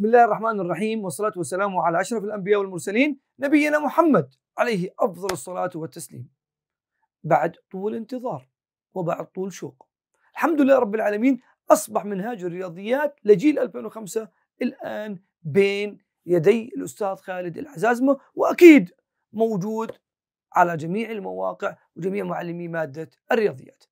بسم الله الرحمن الرحيم والصلاة والسلام على أشرف الأنبياء والمرسلين نبينا محمد عليه أفضل الصلاة والتسليم بعد طول انتظار وبعد طول شوق الحمد لله رب العالمين أصبح منهاج الرياضيات لجيل 2005 الآن بين يدي الأستاذ خالد العزازمة وأكيد موجود على جميع المواقع وجميع معلمي مادة الرياضيات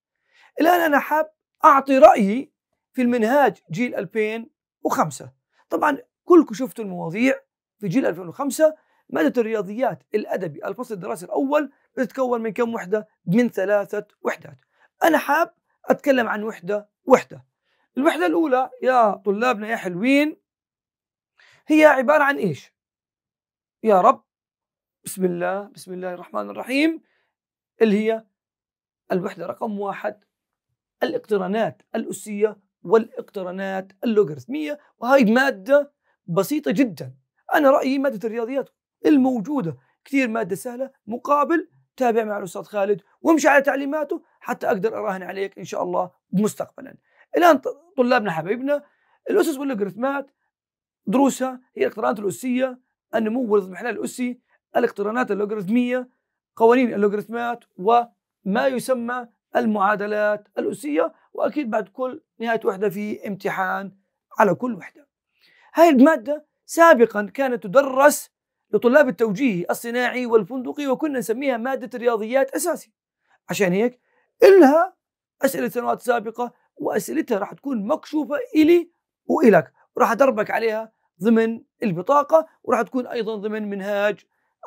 الآن أنا حاب أعطي رأيي في المنهاج جيل 2005 طبعا كلكم شفتوا المواضيع في جيل 2005 مادة الرياضيات الأدبي الفصل الدراسي الأول بتتكون من كم وحدة؟ من ثلاثة وحدات أنا حاب أتكلم عن وحدة وحدة الوحدة الأولى يا طلابنا يا حلوين هي عبارة عن إيش؟ يا رب بسم الله بسم الله الرحمن الرحيم اللي هي الوحدة رقم واحد الاقترانات الأسية والاقترانات اللوغاريتمية وهي مادة بسيطة جدا أنا رأيي مادة الرياضيات الموجودة كثير مادة سهلة مقابل تابع مع الأستاذ خالد وامشي على تعليماته حتى أقدر أراهن عليك إن شاء الله مستقبلا الآن طلابنا حبايبنا الأسس واللوغاريتمات دروسها هي الاقترانات الأسية النمو والاضمحلال الأسي الاقترانات اللوغاريتمية قوانين اللوغاريتمات وما يسمى المعادلات الأسية وأكيد بعد كل نهاية وحدة في امتحان على كل وحدة هذه المادة سابقا كانت تدرس لطلاب التوجيه الصناعي والفندقي وكنا نسميها مادة الرياضيات أساسي عشان هيك إلها أسئلة سنوات سابقة وأسئلتها راح تكون مكشوفة إلي وإلك وراح أدربك عليها ضمن البطاقة وراح تكون أيضا ضمن منهاج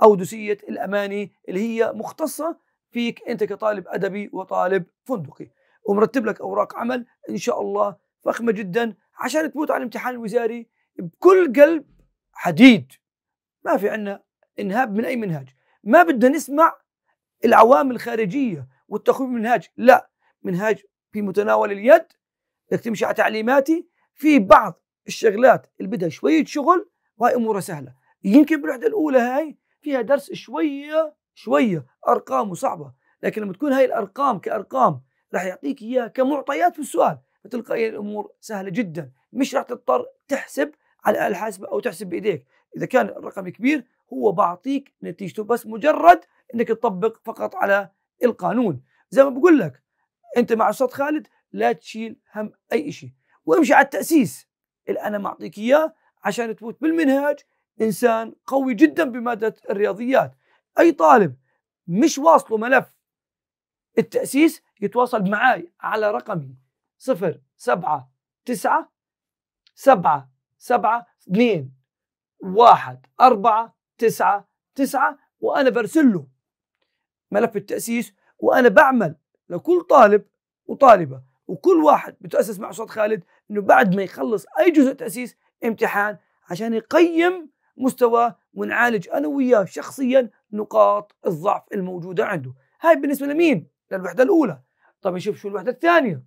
أو دوسية الأماني اللي هي مختصة فيك انت كطالب ادبي وطالب فندقي ومرتب لك اوراق عمل ان شاء الله فخمه جدا عشان تموت على الامتحان الوزاري بكل قلب حديد ما في عندنا انهاب من اي منهاج ما بدنا نسمع العوامل الخارجيه والتخويف من منهاج لا منهاج في متناول اليد بدك تمشي على تعليماتي في بعض الشغلات اللي بدها شويه شغل وهي امورها سهله يمكن بالوحده الاولى هاي فيها درس شويه شويه ارقامه صعبه لكن لما تكون هاي الارقام كارقام راح يعطيك اياها كمعطيات في السؤال فتلقى الامور سهله جدا مش راح تضطر تحسب على الحاسبه او تحسب بايديك اذا كان الرقم كبير هو بعطيك نتيجته بس مجرد انك تطبق فقط على القانون زي ما بقول لك انت مع استاذ خالد لا تشيل هم اي شيء وامشي على التاسيس اللي انا معطيك اياه عشان تفوت بالمنهاج انسان قوي جدا بماده الرياضيات اي طالب مش واصله ملف التاسيس يتواصل معي على رقمي 079 7 7 2 1 4 9 9 وانا برسل له ملف التاسيس وانا بعمل لكل طالب وطالبه وكل واحد بتاسس مع استاذ خالد انه بعد ما يخلص اي جزء تاسيس امتحان عشان يقيم مستواه ونعالج انا وياه شخصيا نقاط الضعف الموجودة عنده هاي بالنسبة لمين؟ للوحدة الأولى طب نشوف شو الوحدة الثانية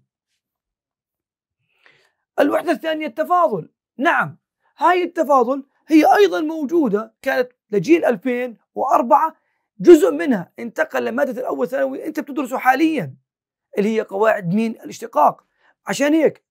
الوحدة الثانية التفاضل نعم هاي التفاضل هي أيضا موجودة كانت لجيل 2004 جزء منها انتقل لمادة الأول ثانوي أنت بتدرسه حاليا اللي هي قواعد مين الاشتقاق عشان هيك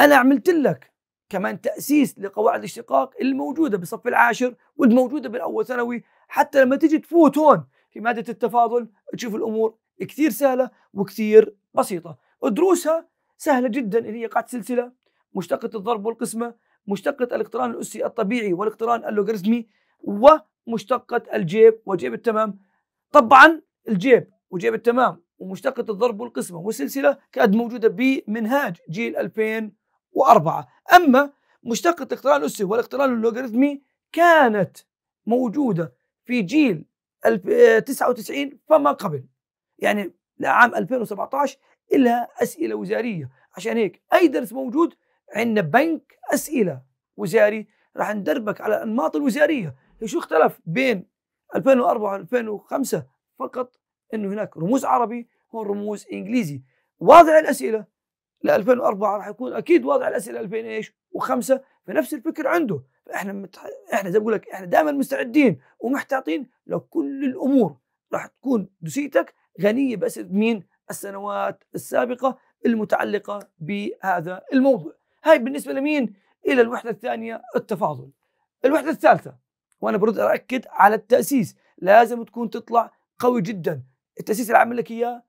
أنا عملت لك كمان تاسيس لقواعد الاشتقاق الموجوده بالصف العاشر والموجوده بالاول ثانوي حتى لما تجي تفوت هون في ماده التفاضل تشوف الامور كثير سهله وكثير بسيطه دروسها سهله جدا اللي هي قاعده سلسله مشتقه الضرب والقسمه مشتقه الاقتران الاسي الطبيعي والاقتران اللوغاريتمي ومشتقه الجيب وجيب التمام طبعا الجيب وجيب التمام ومشتقة الضرب والقسمة والسلسلة كانت موجودة بمنهاج جيل 2000 وأربعة أما مشتقة الاقتران الأسي والاقتران اللوغاريتمي كانت موجودة في جيل 99 آه، فما قبل يعني لعام 2017 إلها أسئلة وزارية عشان هيك أي درس موجود عندنا بنك أسئلة وزاري راح ندربك على الأنماط الوزارية شو اختلف بين 2004 و2005 فقط انه هناك رموز عربي هون رموز انجليزي واضع الاسئله ل 2004 راح يكون اكيد واضع الاسئله 2000 ايش وخمسه فنفس الفكر عنده فاحنا مت... احنا زي ما بقول لك احنا دائما مستعدين ومحتاطين لكل الامور راح تكون دوسيتك غنيه باسئله مين السنوات السابقه المتعلقه بهذا الموضوع هاي بالنسبه لمين الى الوحده الثانيه التفاضل الوحده الثالثه وانا برد اكد على التاسيس لازم تكون تطلع قوي جدا التاسيس اللي عامل لك اياه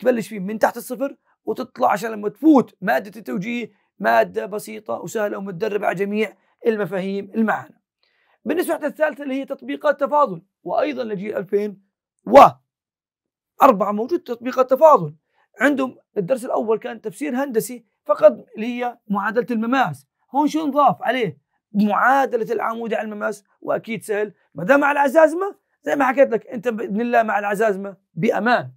تبلش فيه من تحت الصفر وتطلع عشان لما تفوت ماده التوجيه ماده بسيطه وسهله ومتدربه على جميع المفاهيم المعنى. بالنسبه للثالثة الثالثه اللي هي تطبيقات تفاضل وايضا لجيل 2004 موجود تطبيقات تفاضل عندهم الدرس الاول كان تفسير هندسي فقط اللي هي معادله المماس هون شو نضاف عليه؟ معادله العمود على المماس واكيد سهل ما دام على العزازمه زي ما حكيت لك انت باذن الله مع العزازمه بامان.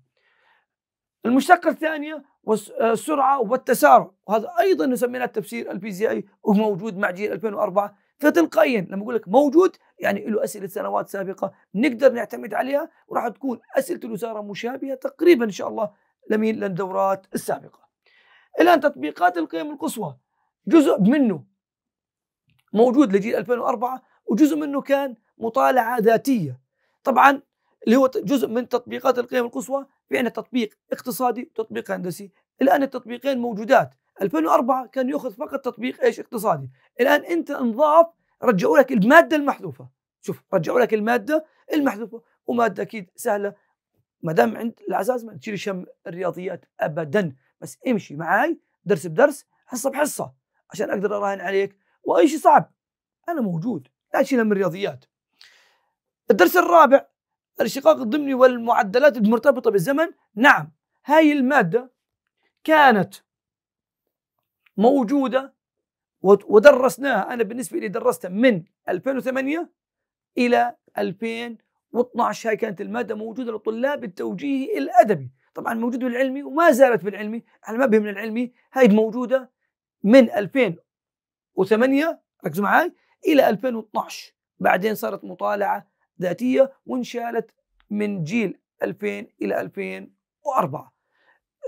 المشتقه الثانيه والسرعه آه، والتسارع وهذا ايضا نسميه التفسير الفيزيائي وموجود مع جيل 2004 فتلقائيا لما اقول لك موجود يعني له اسئله سنوات سابقه نقدر نعتمد عليها وراح تكون اسئله الوزاره مشابهه تقريبا ان شاء الله لمين للدورات السابقه. الان تطبيقات القيم القصوى جزء منه موجود لجيل 2004 وجزء منه كان مطالعه ذاتيه. طبعا اللي هو جزء من تطبيقات القيم القصوى في عندنا تطبيق اقتصادي وتطبيق هندسي الآن التطبيقين موجودات 2004 كان يأخذ فقط تطبيق إيش اقتصادي الآن أنت انضاف رجعوا لك المادة المحذوفة شوف رجعوا لك المادة المحذوفة ومادة أكيد سهلة ما دام عند الأساس ما تشيل شم الرياضيات أبدا بس امشي معاي درس بدرس حصة بحصة عشان أقدر أراهن عليك وأي شيء صعب أنا موجود لا تشيل هم الرياضيات الدرس الرابع الاشتقاق الضمني والمعدلات المرتبطة بالزمن نعم هاي المادة كانت موجودة ودرسناها أنا بالنسبة لي درستها من 2008 إلى 2012 هاي كانت المادة موجودة لطلاب التوجيه الأدبي طبعا موجودة بالعلمي وما زالت بالعلمي على ما بهمنا العلمي هاي موجودة من 2008 ركزوا معي إلى 2012 بعدين صارت مطالعة ذاتية وانشالت من جيل 2000 إلى 2004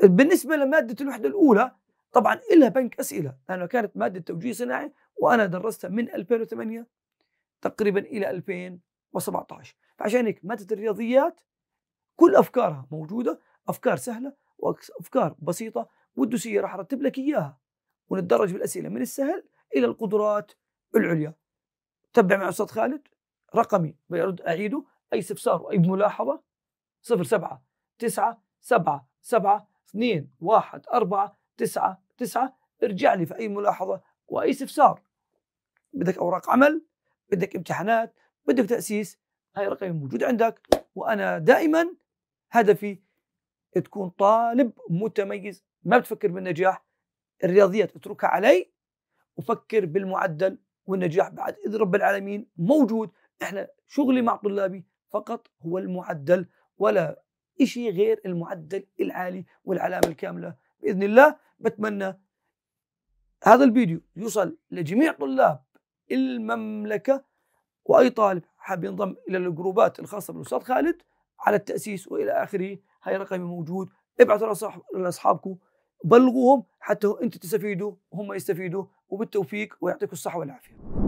بالنسبة لمادة الوحدة الأولى طبعا إلها بنك أسئلة لأنها كانت مادة توجيه صناعي وأنا درستها من 2008 تقريبا إلى 2017 فعشان هيك مادة الرياضيات كل أفكارها موجودة أفكار سهلة وأفكار بسيطة والدوسية راح أرتب لك إياها ونتدرج بالأسئلة من السهل إلى القدرات العليا تبع مع أستاذ خالد رقمي بيرد أعيده أي استفسار وأي ملاحظة 07 9 7 7 2 1 4 9 9 ارجع لي في أي ملاحظة وأي استفسار بدك أوراق عمل بدك امتحانات بدك تأسيس هاي رقمي موجود عندك وأنا دائما هدفي تكون طالب متميز ما بتفكر بالنجاح الرياضيات اتركها علي وفكر بالمعدل والنجاح بعد إذن رب العالمين موجود احنا شغلي مع طلابي فقط هو المعدل ولا شيء غير المعدل العالي والعلامه الكامله باذن الله بتمنى هذا الفيديو يوصل لجميع طلاب المملكه واي طالب حاب ينضم الى الجروبات الخاصه بالاستاذ خالد على التاسيس والى اخره هاي رقمي موجود ابعثوا لاصحابكم بلغوهم حتى انتم تستفيدوا وهم يستفيدوا وبالتوفيق ويعطيكم الصحه والعافيه